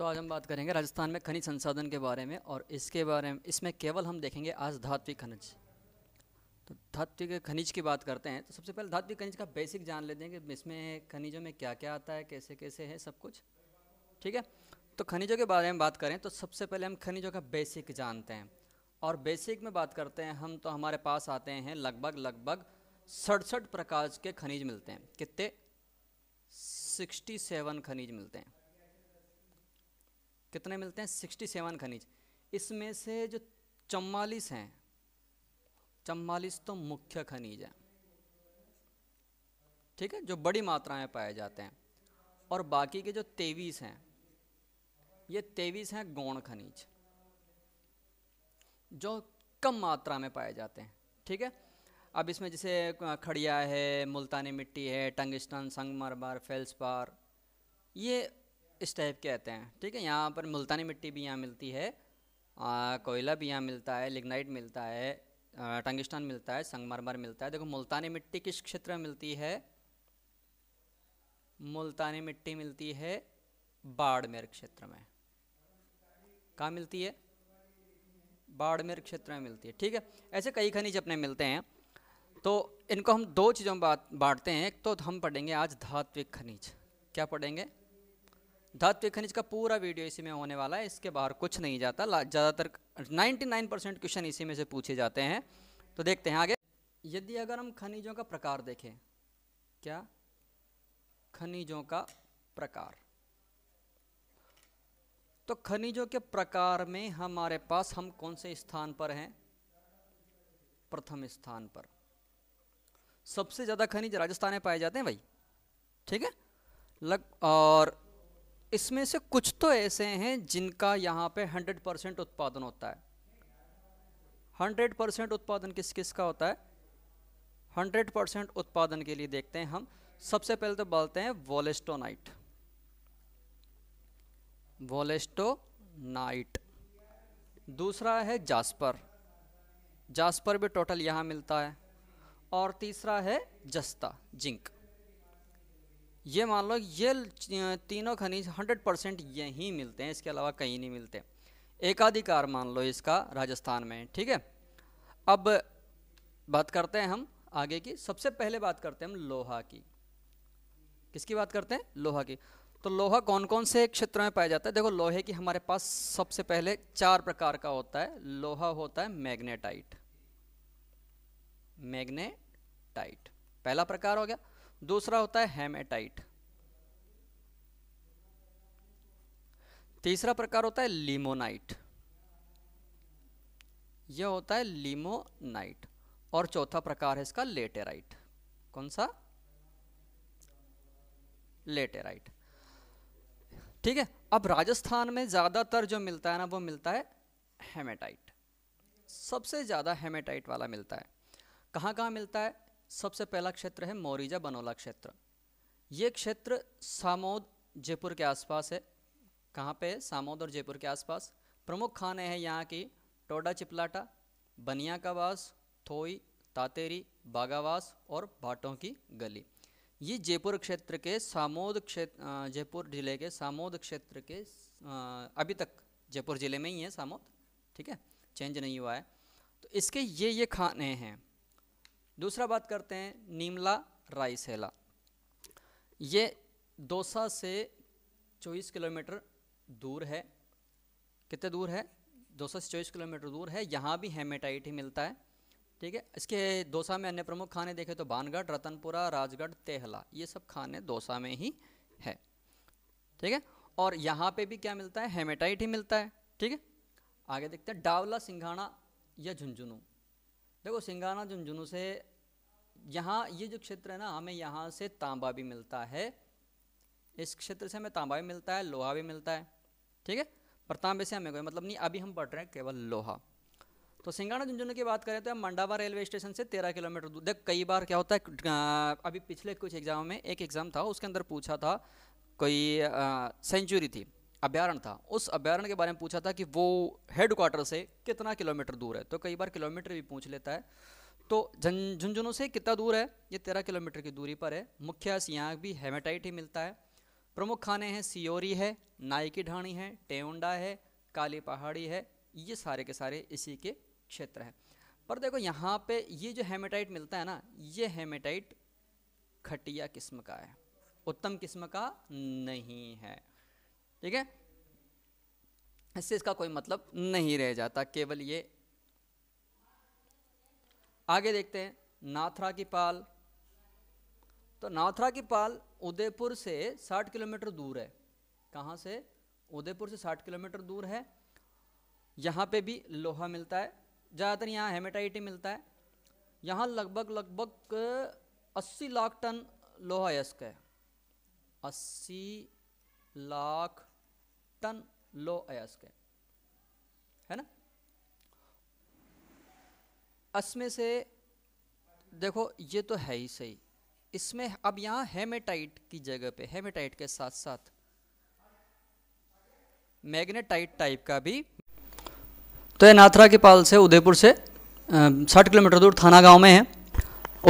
तो आज हम बात करेंगे राजस्थान में खनिज संसाधन के बारे में और इसके बारे में इसमें केवल हम देखेंगे आज धात्विक खनिज तो धात्विक खनिज की बात करते हैं तो सबसे पहले धात्विक खनिज का बेसिक जान लेते हैं कि इसमें खनिजों में क्या क्या आता है कैसे कैसे है सब कुछ ठीक है तो खनिजों के बारे में बात करें तो सबसे पहले हम खनिजों का बेसिक जानते हैं और बेसिक में बात करते हैं हम तो हमारे पास आते हैं लगभग लगभग सड़सठ प्रकार के खनिज मिलते हैं कितने सिक्सटी खनिज मिलते हैं कितने मिलते हैं सिक्सटी सेवन खनिज इसमें से जो चम्वालीस हैं चम्वालीस तो मुख्य खनिज हैं ठीक है जो बड़ी मात्रा में पाए जाते हैं और बाकी के जो तेईस हैं ये तेईस हैं गौण खनिज जो कम मात्रा में पाए जाते हैं ठीक है अब इसमें जैसे खड़िया है मुल्तानी मिट्टी है टंगस्टन संगमरमर फेल्सपार ये इस टाइप के आते हैं ठीक है यहाँ पर मुल्तानी मिट्टी भी यहाँ मिलती है कोयला भी यहाँ मिलता है लिग्नाइट मिलता है टंगिस्तान मिलता है संगमरमर मिलता है देखो मुल्तानी मिट्टी किस क्षेत्र में मिलती है मुल्तानी मिट्टी मिलती है बाड़मेर क्षेत्र में कहाँ मिलती है बाड़मेर क्षेत्र में मिलती है ठीक है ऐसे कई खनिज अपने मिलते हैं तो इनको हम दो चीज़ों में बांटते हैं एक तो हम पढ़ेंगे आज धात्विक खनिज क्या पढ़ेंगे धातु खनिज का पूरा वीडियो इसी में होने वाला है इसके बाहर कुछ नहीं जाता ज़्यादातर 99 परसेंट क्वेश्चन इसी में से पूछे जाते हैं तो देखते हैं आगे यदि अगर हम खनिजों का प्रकार देखें क्या खनिजों का प्रकार तो खनिजों के प्रकार में हमारे पास हम कौन से स्थान पर हैं प्रथम स्थान पर सबसे ज़्यादा खनिज राजस्थान में पाए जाते हैं भाई ठीक है लग और इसमें से कुछ तो ऐसे हैं जिनका यहाँ पे 100 परसेंट उत्पादन होता है 100 परसेंट उत्पादन किस किस का होता है 100 परसेंट उत्पादन के लिए देखते हैं हम सबसे पहले तो बोलते हैं वोलेस्टोनाइट वोलेस्टोनाइट दूसरा है जास्पर जास्पर भी टोटल यहाँ मिलता है और तीसरा है जस्ता जिंक ये मान लो ये तीनों खनिज 100 परसेंट यहीं मिलते हैं इसके अलावा कहीं नहीं मिलते एकाधिकार मान लो इसका राजस्थान में ठीक है अब बात करते हैं हम आगे की सबसे पहले बात करते हैं हम लोहा की किसकी बात करते हैं लोहा की तो लोहा कौन कौन से क्षेत्र में पाया जाता है देखो लोहे की हमारे पास सबसे पहले चार प्रकार का होता है लोहा होता है मैग्नेटाइट मैग्नेटाइट पहला प्रकार हो गया दूसरा होता है हेमेटाइट तीसरा प्रकार होता है लिमोनाइट यह होता है लिमोनाइट और चौथा प्रकार है इसका लेटेराइट कौन सा लेटेराइट ठीक है अब राजस्थान में ज़्यादातर जो मिलता है ना वो मिलता है हेमेटाइट सबसे ज़्यादा हेमेटाइट वाला मिलता है कहाँ कहाँ मिलता है सबसे पहला क्षेत्र है मौरीजा बनोला क्षेत्र ये क्षेत्र सामोद जयपुर के आसपास है कहाँ पे है सामोद और जयपुर के आसपास प्रमुख खाने हैं यहाँ की टोडा चिपलाटा बनिया का वास थोई तातेरी बागावास और भाटों की गली ये जयपुर क्षेत्र के सामोद क्षेत्र जयपुर जिले के सामोद क्षेत्र के अभी तक जयपुर ज़िले में ही है सामोद ठीक है चेंज नहीं हुआ है तो इसके ये ये खाने हैं दूसरा बात करते हैं नीमला रायसेला ये दोसा से 24 किलोमीटर दूर है कितने दूर है दोसा से चौबीस किलोमीटर दूर है यहाँ भी हेमेटाइट ही मिलता है ठीक है इसके दोसा में अन्य प्रमुख खाने देखें तो बानगढ़ रतनपुरा राजगढ़ तेहला ये सब खाने दोसा में ही है ठीक है और यहाँ पे भी क्या मिलता है हेमेटाइट ही मिलता है ठीक है आगे देखते हैं डावला सिंघाणा या झुंझुनू देखो सिंगाना झुंझुनू से यहाँ ये जो क्षेत्र है ना हमें यहाँ से तांबा भी मिलता है इस क्षेत्र से हमें तांबा भी मिलता है लोहा भी मिलता है ठीक है पर तांबे से हमें कोई मतलब नहीं अभी हम पढ़ रहे हैं केवल लोहा तो सिंगाना झुंझुनू की बात करें तो हम मंडावा रेलवे स्टेशन से तेरह किलोमीटर दूर देख कई बार क्या होता है अभी पिछले कुछ एग्जाम में एक एग्ज़ाम था उसके अंदर पूछा था कोई सेंचुरी थी अभ्यारण था उस अभ्यारण के बारे में पूछा था कि वो हेड क्वार्टर से कितना किलोमीटर दूर है तो कई बार किलोमीटर भी पूछ लेता है तो झुंझुनू से कितना दूर है ये तेरह किलोमीटर की दूरी पर है मुख्य यहाँ भी हेमेटाइट ही मिलता है प्रमुख खाने हैं सियोरी है नाई की ढाणी है टेउंडा है काली पहाड़ी है ये सारे के सारे इसी के क्षेत्र हैं पर देखो यहाँ पे ये जो हेमेटाइट मिलता है ना ये हेमेटाइट खटिया किस्म का है उत्तम किस्म का नहीं है ठीक है इससे इसका कोई मतलब नहीं रह जाता केवल ये आगे देखते हैं नाथरा की पाल तो नाथरा की पाल उदयपुर से 60 किलोमीटर दूर है कहाँ से उदयपुर से 60 किलोमीटर दूर है यहाँ पे भी लोहा मिलता है ज़्यादातर यहाँ हेमेटाइट ही मिलता है यहाँ लगभग लगभग 80 लाख टन लोहा यस्क है 80 लाख टन लो अयस्क है है ना अस से देखो ये तो है ही सही इसमें अब यहाँ हेमेटाइट की जगह पे हेमेटाइट के साथ साथ मैग्नेटाइट टाइप का भी तो ये नाथरा के पाल से उदयपुर से साठ किलोमीटर दूर थाना गांव में है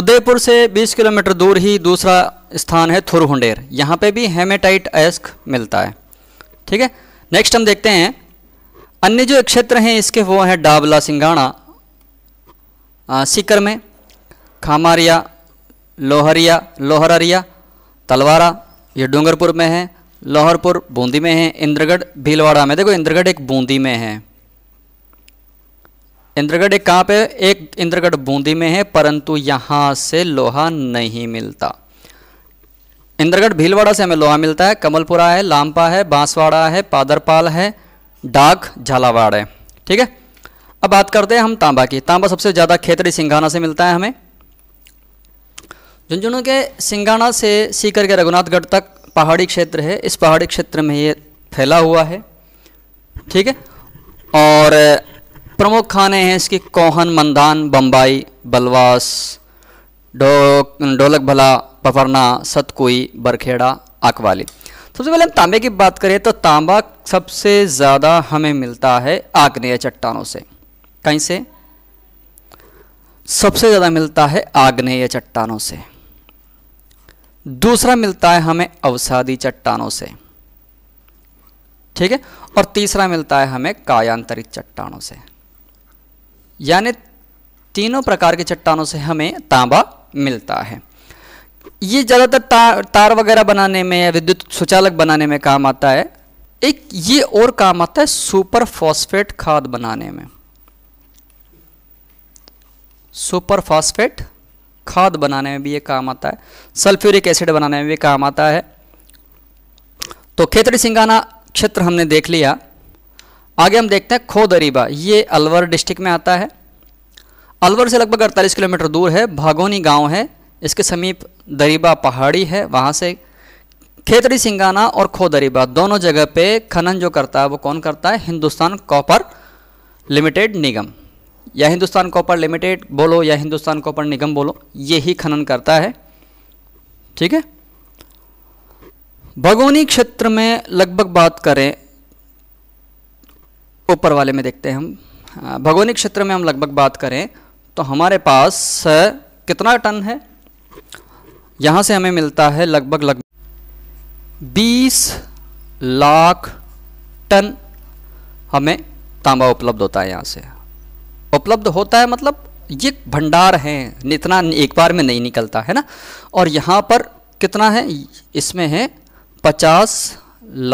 उदयपुर से 20 किलोमीटर दूर ही दूसरा स्थान है थुरहुंडेर यहाँ पे भी हेमेटाइट एस्क मिलता है ठीक है नेक्स्ट हम देखते हैं अन्य जो क्षेत्र हैं इसके वो हैं डाबला सिंगाणा सीकर में खामारिया लोहरिया लोहररिया तलवारा ये डूंगरपुर में है लोहरपुर बूंदी में है इंद्रगढ़ भीलवाड़ा में देखो इंद्रगढ़ एक बूंदी में है इंद्रगढ़ एक कहाँ पे एक इंद्रगढ़ बूंदी में है परंतु यहाँ से लोहा नहीं मिलता इंद्रगढ़ भीलवाड़ा से हमें लोहा मिलता है कमलपुरा है लाम्पा है बांसवाड़ा है पादरपाल है डाक झालावाड़ है ठीक है अब बात करते हैं हम तांबा की तांबा सबसे ज़्यादा खेतरी सिंघाना से मिलता है हमें झुंझुनू के सिंघाना से सीकर के रघुनाथगढ़ तक पहाड़ी क्षेत्र है इस पहाड़ी क्षेत्र में ये फैला हुआ है ठीक है और प्रमुख खाने हैं इसकी कोहन मंदान बम्बाई बलवास डो, ढोलक भला पफरना सतकोई बरखेड़ा आकवाली सबसे पहले हम तांबे की बात करें तो तांबा सबसे ज़्यादा हमें मिलता है आग्नेय चट्टानों से कहीं से सबसे ज़्यादा मिलता है आग्नेय चट्टानों से दूसरा मिलता है हमें अवसादी चट्टानों से ठीक है और तीसरा मिलता है हमें कायांतरित चट्टानों से यानी तीनों प्रकार के चट्टानों से हमें तांबा मिलता है ये ज़्यादातर तार तार वगैरह बनाने में या विद्युत सुचालक बनाने में काम आता है एक ये और काम आता है सुपर फॉस्फेट खाद बनाने में सुपर फॉस्फेट खाद बनाने में भी ये काम आता है सल्फ्यूरिक एसिड बनाने में भी काम आता है तो खेतड़ी सिंगाना क्षेत्र हमने देख लिया आगे हम देखते हैं खोदरीबा ये अलवर डिस्ट्रिक्ट में आता है अलवर से लगभग अड़तालीस किलोमीटर दूर है भागोनी गांव है इसके समीप दरीबा पहाड़ी है वहाँ से खेतरी सिंगाना और खो दरीबा दोनों जगह पे खनन जो करता है वो कौन करता है हिंदुस्तान कॉपर लिमिटेड निगम या हिंदुस्तान कॉपर लिमिटेड बोलो या हिंदुस्तान कॉपर निगम बोलो ये ही खनन करता है ठीक है भगोनी क्षेत्र में लगभग बात करें ऊपर वाले में देखते हैं हम हाँ, भगोनी क्षेत्र में हम लगभग बात करें तो हमारे पास कितना टन है यहाँ से हमें मिलता है लगभग लगभग बीस लाख टन हमें तांबा उपलब्ध होता है यहाँ से उपलब्ध होता है मतलब ये भंडार हैं इतना एक बार में नहीं निकलता है ना और यहाँ पर कितना है इसमें है पचास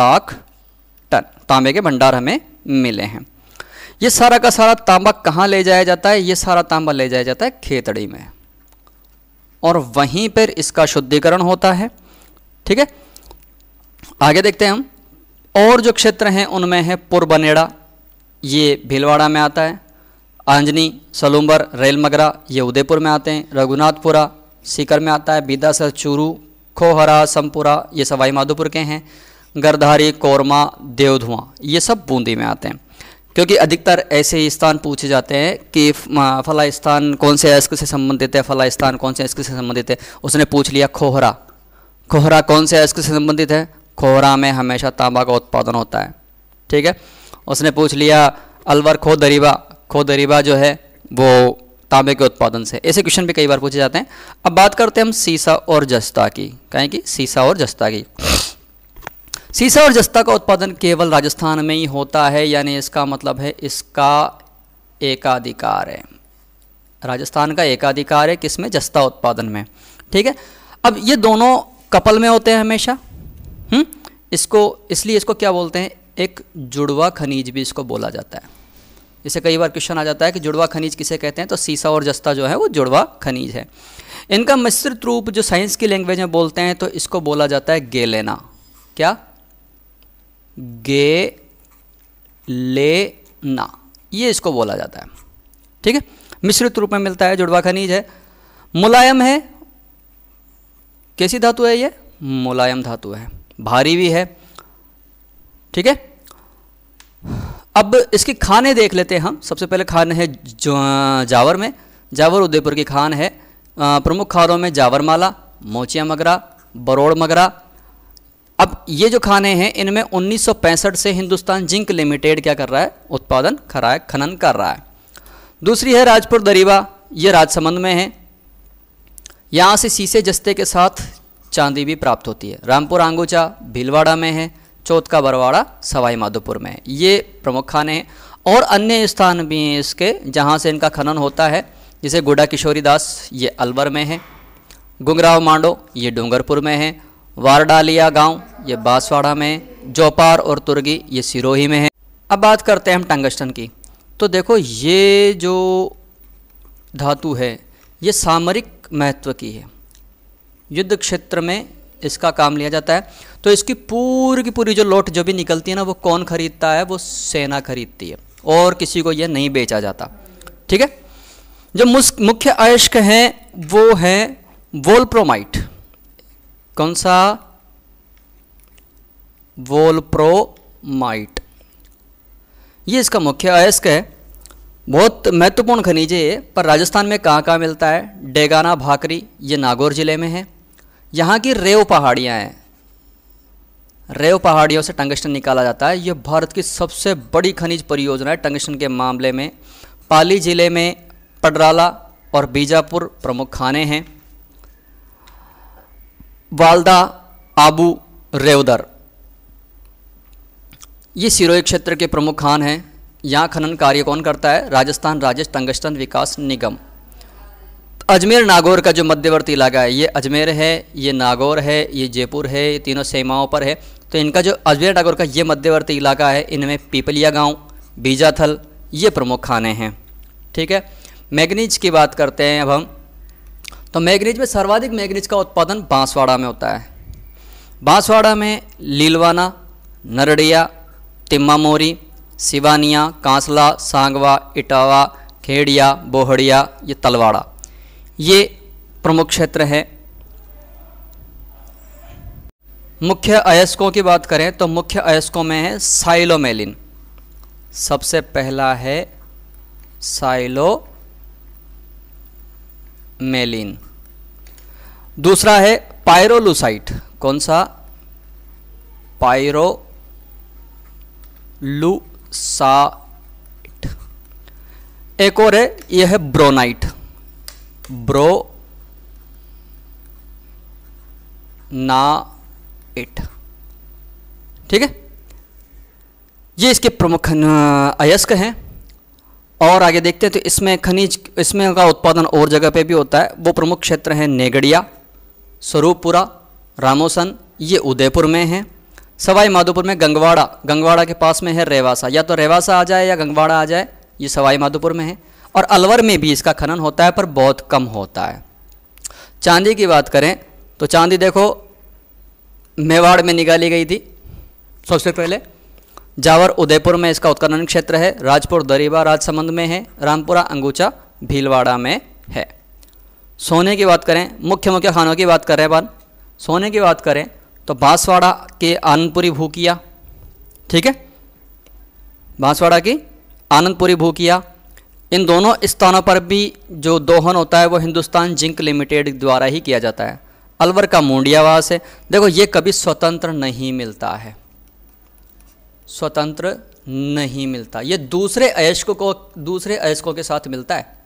लाख टन तांबे के भंडार हमें मिले हैं ये सारा का सारा तांबा कहाँ ले जाया जाता है ये सारा तांबा ले जाया जाता है खेतड़ी में और वहीं पर इसका शुद्धिकरण होता है ठीक है आगे देखते हैं हम और जो क्षेत्र हैं उनमें है पुरबनेड़ा ये भीलवाड़ा में आता है आंजनी सलूम्बर रेलमगरा ये उदयपुर में आते हैं रघुनाथपुरा सीकर में आता है बिदासर चूरू खोहरा समपुरा ये सवाई माधोपुर के हैं गरधारी कोरमा देवधुआ ये सब बूंदी में आते हैं क्योंकि अधिकतर ऐसे स्थान पूछे जाते हैं कि फला स्थान कौन से अयस्क से संबंधित है फला स्थान कौन से अयस्क से संबंधित है उसने पूछ लिया खोहरा खोहरा कौन से अयस्क से संबंधित है खोहरा में हमेशा तांबा का उत्पादन होता है ठीक है उसने पूछ लिया अलवर खो दरीबा खो दरीबा जो है वो तांबे के उत्पादन से ऐसे क्वेश्चन भी कई बार पूछे जाते हैं अब बात करते हैं हम सीसा और जस्ता की कहें कि सीसा और जस्ता की सीसा और जस्ता का उत्पादन केवल राजस्थान में ही होता है यानी इसका मतलब है इसका एकाधिकार है राजस्थान का एकाधिकार है किसमें जस्ता उत्पादन में ठीक है अब ये दोनों कपल में होते हैं हमेशा हुँ? हम्म? इसको इसलिए इसको क्या बोलते हैं एक जुड़वा खनिज भी इसको बोला जाता है इसे कई बार क्वेश्चन आ जाता है कि जुड़वा खनिज किसे कहते हैं तो सीसा और जस्ता जो है वो जुड़वा खनिज है इनका मिश्रित रूप जो साइंस की लैंग्वेज में बोलते हैं तो इसको बोला जाता है गेलेना क्या गे ले ना ये इसको बोला जाता है ठीक है मिश्रित रूप में मिलता है जुड़वा खनिज है मुलायम है कैसी धातु है ये मुलायम धातु है भारी भी है ठीक है अब इसकी खाने देख लेते हैं हम सबसे पहले खान है जावर में जावर उदयपुर की खान है प्रमुख खानों में जावर माला मोचिया मगरा बरोड़ मगरा अब ये जो खाने हैं इनमें 1965 से हिंदुस्तान जिंक लिमिटेड क्या कर रहा है उत्पादन खरा खनन कर रहा है दूसरी है राजपुर दरीवा ये राजसमंद में है यहाँ से शीशे जस्ते के साथ चांदी भी प्राप्त होती है रामपुर आंगोचा भीलवाड़ा में है चौथ का बरवाड़ा सवाई माधोपुर में है ये प्रमुख खाने हैं और अन्य स्थान भी हैं इसके जहाँ से इनका खनन होता है जैसे गुडा किशोरी दास ये अलवर में है गुंगराव मांडो ये डूंगरपुर में है वारडालिया गांव ये बांसवाड़ा में जोपार और तुर्गी ये सिरोही में है अब बात करते हैं हम टंगस्टन की तो देखो ये जो धातु है ये सामरिक महत्व की है युद्ध क्षेत्र में इसका काम लिया जाता है तो इसकी पूरी की पूरी जो लोट जो भी निकलती है ना वो कौन खरीदता है वो सेना खरीदती है और किसी को यह नहीं बेचा जाता ठीक है जो मुख्य अयस्क हैं वो हैं वोल्प्रोमाइट कौन सा वोलप्रोमाइट ये इसका मुख्य अयस्क है बहुत महत्वपूर्ण खनिज है पर राजस्थान में कहाँ कहाँ मिलता है डेगाना भाकरी ये नागौर ज़िले में है यहाँ की रेव पहाड़ियाँ हैं रेव पहाड़ियों से टंगस्टन निकाला जाता है ये भारत की सबसे बड़ी खनिज परियोजना है टंगस्टन के मामले में पाली ज़िले में पडराला और बीजापुर प्रमुख खाने हैं वालदा आबू रेवदर ये सिरोही क्षेत्र के प्रमुख खान हैं यहाँ खनन कार्य कौन करता है राजस्थान राज्य टंगस्टन विकास निगम अजमेर नागौर का जो मध्यवर्ती इलाका है ये अजमेर है ये नागौर है ये जयपुर है ये तीनों सीमाओं पर है तो इनका जो अजमेर नागौर का ये मध्यवर्ती इलाका है इनमें पीपलिया गांव बीजाथल ये प्रमुख खाने हैं ठीक है मैगनीज की बात करते हैं अब हम तो मैगनीज में सर्वाधिक मैगनीज का उत्पादन बांसवाड़ा में होता है बांसवाड़ा में लीलवाना नरडिया तिम्मामोरी सिवानिया कांसला सांगवा इटावा खेड़िया बोहड़िया ये तलवाड़ा ये प्रमुख क्षेत्र है मुख्य अयस्कों की बात करें तो मुख्य अयस्कों में है साइलोमेलिन सबसे पहला है साइलो मेलिन दूसरा है पायरोलूसाइट कौन सा पायरो एक और है यह है ब्रोनाइट ब्रो ना इट ठीक है ये इसके प्रमुख अयस्क हैं और आगे देखते हैं तो इसमें खनिज इसमें का उत्पादन और जगह पे भी होता है वो प्रमुख क्षेत्र हैं नेगड़िया स्वरूपपुरा रामोसन ये उदयपुर में हैं सवाई माधोपुर में गंगवाड़ा गंगवाड़ा के पास में है रेवासा या तो रेवासा आ जाए या गंगवाड़ा आ जाए ये सवाई माधोपुर में है और अलवर में भी इसका खनन होता है पर बहुत कम होता है चांदी की बात करें तो चांदी देखो मेवाड़ में निकाली गई थी सबसे पहले जावर उदयपुर में इसका उत्खनन क्षेत्र है राजपुर दरीबा राजसमंद में है रामपुरा अंगूचा भीलवाड़ा में है सोने की बात करें मुख्य मुख्य खानों की बात करें अपन सोने की बात करें तो बांसवाड़ा के आनंदपुरी भूकिया ठीक है बांसवाड़ा की आनंदपुरी भूकिया इन दोनों स्थानों पर भी जो दोहन होता है वो हिंदुस्तान जिंक लिमिटेड द्वारा ही किया जाता है अलवर का मुंडियावास है देखो ये कभी स्वतंत्र नहीं मिलता है स्वतंत्र नहीं मिलता ये दूसरे अयस्कों को दूसरे अयस्कों के साथ मिलता है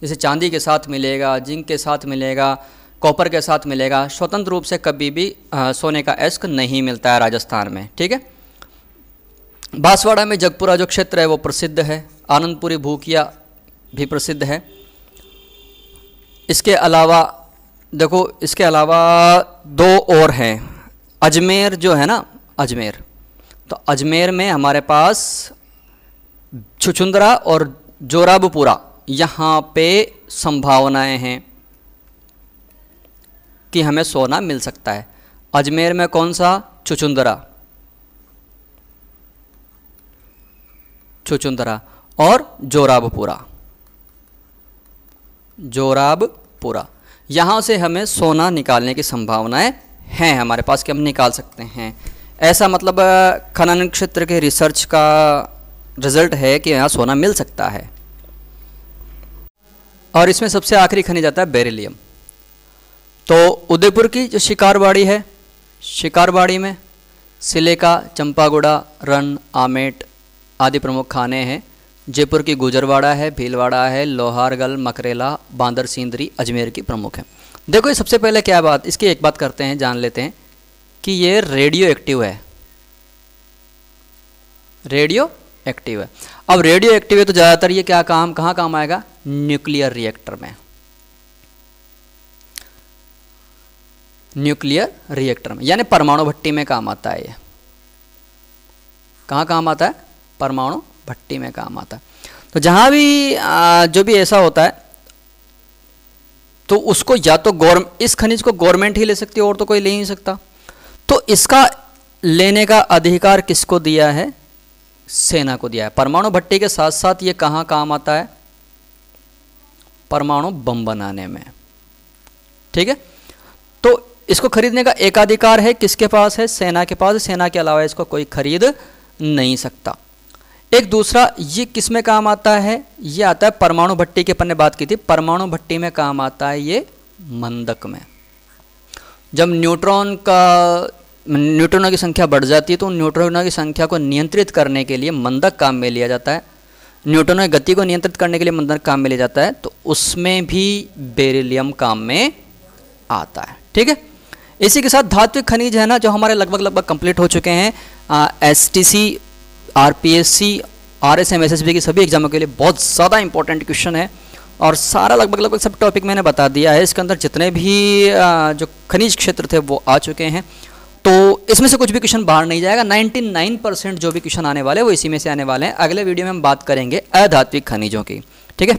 जैसे चांदी के साथ मिलेगा जिंक के साथ मिलेगा कॉपर के साथ मिलेगा स्वतंत्र रूप से कभी भी आ, सोने का अयस्क नहीं मिलता है राजस्थान में ठीक है बांसवाड़ा में जगपुरा जो क्षेत्र है वो प्रसिद्ध है आनंदपुरी भूकिया भी प्रसिद्ध है इसके अलावा देखो इसके अलावा दो और हैं अजमेर जो है ना अजमेर तो अजमेर में हमारे पास छुछुंदरा और जोराबपुरा यहाँ पे संभावनाएं हैं कि हमें सोना मिल सकता है अजमेर में कौन सा छुचुंदरा छुचुंदरा और जोराबपुरा जोराबपुरा यहाँ से हमें सोना निकालने की संभावनाएं हैं हमारे पास कि हम निकाल सकते हैं ऐसा मतलब खनन क्षेत्र के रिसर्च का रिजल्ट है कि यहाँ सोना मिल सकता है और इसमें सबसे आखिरी खनिज जाता है बेरिलियम तो उदयपुर की जो शिकारबाड़ी है शिकारबाड़ी में सिलेका चंपागुड़ा रन आमेट आदि प्रमुख खाने हैं जयपुर की गुजरवाड़ा है भीलवाड़ा है लोहारगल मकरेला बांदर सिंदरी अजमेर की प्रमुख है देखो ये सबसे पहले क्या बात इसकी एक बात करते हैं जान लेते हैं कि ये रेडियो एक्टिव है रेडियो एक्टिव है अब रेडियो एक्टिव है तो ज़्यादातर ये क्या काम कहां काम आएगा न्यूक्लियर रिएक्टर में न्यूक्लियर रिएक्टर में यानी परमाणु भट्टी में काम आता है ये कहां काम आता है परमाणु भट्टी में काम आता है तो जहां भी आ, जो भी ऐसा होता है तो उसको या तो गवर्नमेंट इस खनिज को गवर्नमेंट ही ले सकती है और तो कोई ले ही नहीं सकता तो इसका लेने का अधिकार किसको दिया है सेना को दिया है परमाणु भट्टी के साथ साथ ये कहाँ काम आता है परमाणु बम बनाने में ठीक है तो इसको खरीदने का एकाधिकार है किसके पास है सेना के पास सेना के अलावा इसको कोई खरीद नहीं सकता एक दूसरा ये किस में काम आता है ये आता है परमाणु भट्टी के अपन ने बात की थी परमाणु भट्टी में काम आता है ये मंदक में जब न्यूट्रॉन का न्यूट्रॉनों की संख्या बढ़ जाती है तो उन न्यूट्रॉनों की संख्या को नियंत्रित करने के लिए मंदक काम में लिया जाता है न्यूट्रॉनों की गति को नियंत्रित करने के लिए मंदक काम में लिया जाता है तो उसमें भी बेरिलियम काम में आता है ठीक है इसी के साथ धात्विक खनिज है ना जो हमारे लगभग लगभग कंप्लीट हो चुके हैं S T C R P S C R S M S S B के सभी एग्जामों के लिए बहुत ज़्यादा इंपॉर्टेंट क्वेश्चन है और सारा लगभग लगभग सब टॉपिक मैंने बता दिया है इसके अंदर जितने भी जो खनिज क्षेत्र थे वो आ चुके हैं तो इसमें से कुछ भी क्वेश्चन बाहर नहीं जाएगा 99 परसेंट जो भी क्वेश्चन आने वाले वो इसी में से आने वाले हैं अगले वीडियो में हम बात करेंगे अधात्विक खनिजों की ठीक है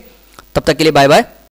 तब तक के लिए बाय बाय